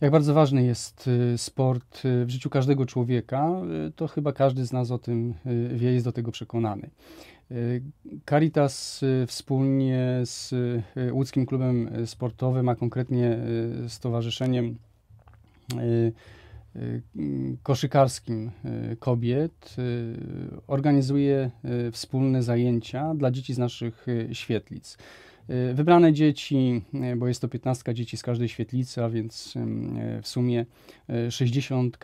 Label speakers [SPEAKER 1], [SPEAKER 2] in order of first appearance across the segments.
[SPEAKER 1] Jak bardzo ważny jest y, sport y, w życiu każdego człowieka, y, to chyba każdy z nas o tym wie, jest do tego przekonany. Caritas wspólnie z Łódzkim Klubem Sportowym, a konkretnie Stowarzyszeniem Koszykarskim Kobiet, organizuje wspólne zajęcia dla dzieci z naszych świetlic. Y, wybrane dzieci, y, bo jest to 15 dzieci z każdej świetlicy, a więc y, w sumie 60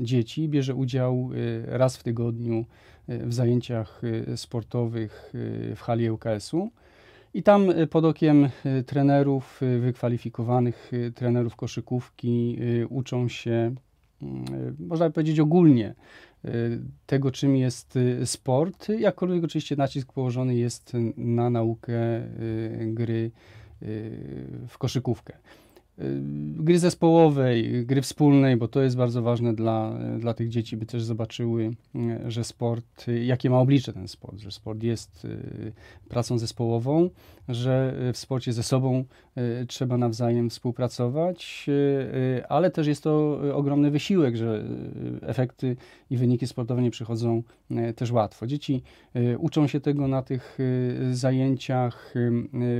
[SPEAKER 1] dzieci bierze udział raz w tygodniu w zajęciach sportowych w hali ŁKS-u. I tam pod okiem trenerów, wykwalifikowanych trenerów koszykówki uczą się, można powiedzieć ogólnie, Y, tego, czym jest y, sport, jakkolwiek oczywiście nacisk położony jest na naukę y, gry w koszykówkę gry zespołowej, gry wspólnej, bo to jest bardzo ważne dla, dla tych dzieci, by też zobaczyły, e, że sport, jakie ma oblicze ten sport, że sport jest e, pracą zespołową, że e, w sporcie ze sobą trzeba nawzajem współpracować, ale też jest to ogromny wysiłek, że efekty i wyniki sportowe nie przychodzą też łatwo. Dzieci uczą się tego na tych zajęciach.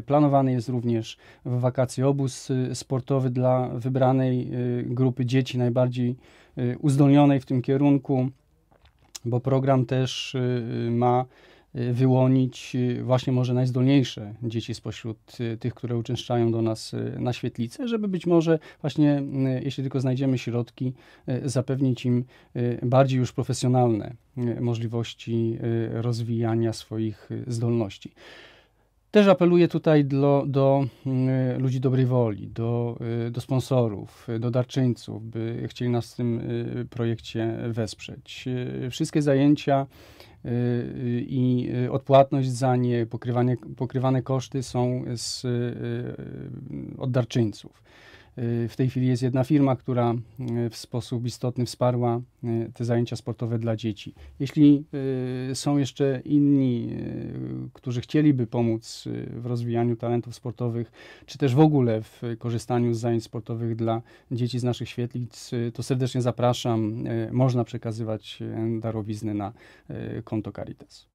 [SPEAKER 1] Planowany jest również w wakacje obóz sportowy dla wybranej y, grupy dzieci najbardziej y, uzdolnionej w tym kierunku, bo program też y, ma wyłonić właśnie może najzdolniejsze dzieci spośród tych, które uczęszczają do nas na świetlicę, żeby być może właśnie, jeśli tylko znajdziemy środki, zapewnić im bardziej już profesjonalne możliwości rozwijania swoich zdolności. Też apeluję tutaj do, do mm, ludzi dobrej woli, do, y, do sponsorów, y, do darczyńców, by chcieli nas w tym y, projekcie wesprzeć. Wszystkie zajęcia i odpłatność za nie, pokrywanie, pokrywane koszty są z, od darczyńców. W tej chwili jest jedna firma, która w sposób istotny wsparła te zajęcia sportowe dla dzieci. Jeśli są jeszcze inni którzy chcieliby pomóc y, w rozwijaniu talentów sportowych, czy też w ogóle w korzystaniu z zajęć sportowych dla dzieci z naszych świetlic, y, to serdecznie zapraszam. Y, można przekazywać darowizny na konto Caritas.